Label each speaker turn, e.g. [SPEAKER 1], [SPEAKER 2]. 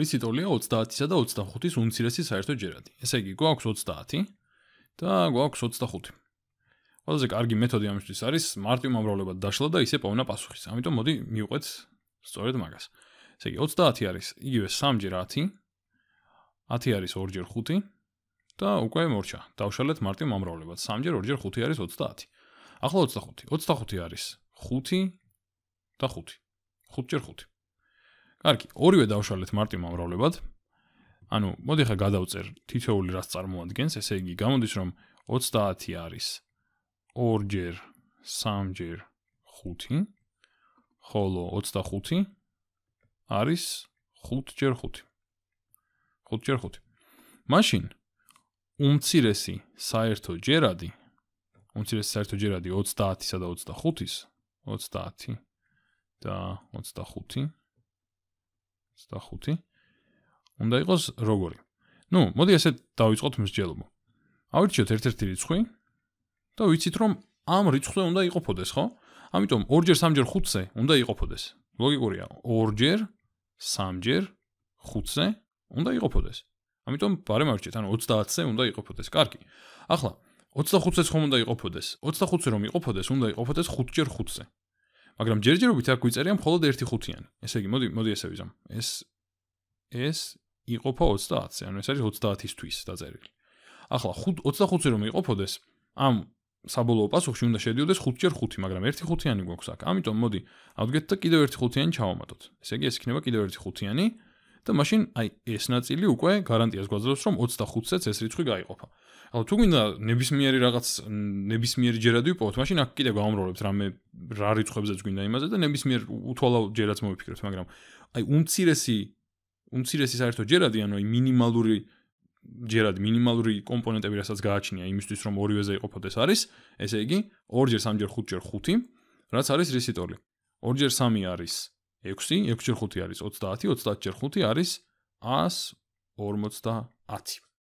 [SPEAKER 1] რიციტოლია 30-ისა და 25-ის უმცირესი საერთო ჯერადი. ესე იგი, გვაქვს 30 და გვაქვს 25. ყველაზე კარგი მეთოდი ამისთვის არის მარტივ მომრავლებად დაშლა და ისე პოვნა პასუხი. ამიტომ მოდი მივყვეთ სწორედ მაგას. ესე იგი, 30 არის იგივე 3 ჯერ 10. 10 არის 2 ჯერ 5 და უკვე მორჩა. დავშალეთ მარტივ მომრავლებად. 3 ჯერ 2 ჯერ 5 არის 30. ახლა 25. 25 არის 5 და 5. 5 ჯერ 5. კარგი, ორივე დავშალეთ მარტივ ამრავლებად. ანუ მოდი ხა გადავწერ თითოეული რას წარმოადგენს, ესე იგი გამოდის რომ 30 არის 2 ჯერ 3 ჯერ 5 ხოლო 25 არის 5 ჯერ 5. 5 ჯერ 5. მაშინ უმცირესი საერთო ჯერადი უმცირესი საერთო ჯერადი 30-ისა და 25-ის 30 და 25 25 უნდა იყოს როგორი. Ну, მოდი ასე დავიწყოთ მსჯელობა. ავირჩიოთ ერთ-ერთი რიცხვი და ვიცით რომ ამ რიცხვზე უნდა იყოფოდეს, ხო? ამიტომ 2-ჯერ 3-ჯერ 5-ზე უნდა იყოფოდეს. ლოგიკურია. 2-ჯერ 3-ჯერ 5-ზე უნდა იყოფოდეს. ამიტომ პარემ ავირჩიოთ, ანუ 30-ზე უნდა იყოფოდეს. კარგი. ახლა 25-ს ხომ უნდა იყოფოდეს? 25-ზე რომ იყოფოდეს, უნდა იყოფოდეს 5-ჯერ 5-ზე. მაგრამ ჯერჯერობით აქ ვიწერია მხოლოდ 1.5-იანი. ესე იგი, მოდი, მოდი ესე ვიზამ. ეს ეს იყოფა 30-ზე, ანუ ეს არის 30-ისთვის დაწერილი. ახლა 25-ზე რომ იყოფოდეს, ამ საბოლოო პასუხში უნდა შედიოდეს 5x5, მაგრამ 1.5-იანი გვაქვს აქ. ამიტომ მოდი, ავდგეთ და კიდევ 1.5-იანი ჩავამატოთ. ესე იგი, ეს იქნება კიდევ 1.5-იანი. და მაშინ აი ეს ნაწილი უკვე გარანტიას გვაძლევს რომ 25-ს ეს რიცხვი გაიყოფა. ანუ თუ გინდა ნებისმიერი რაღაც ნებისმიერი ჯერად ვიპოვოთ, მაშინ აქ კიდე გვაამრავლებს რამე რა რიცხვებზეც გვინდა იმაზე და ნებისმიერ უთვალო ჯერაც მოვიფიქროთ, მაგრამ აი უმცირესი უმცირესი საერთო ჯერადი ანუ აი მინიმალური ჯერად მინიმალური კომპონენტები რასაც გააჩნია იმისთვის რომ ორივეზე იყოფოთ ეს არის, ესე იგი 2 ჯერ 3 ჯერ 5 ჯერ 5, რაც არის რისიტორი. 2 ჯერ 3 არის 6 6 x 5 არის 30 30 x 5 არის 150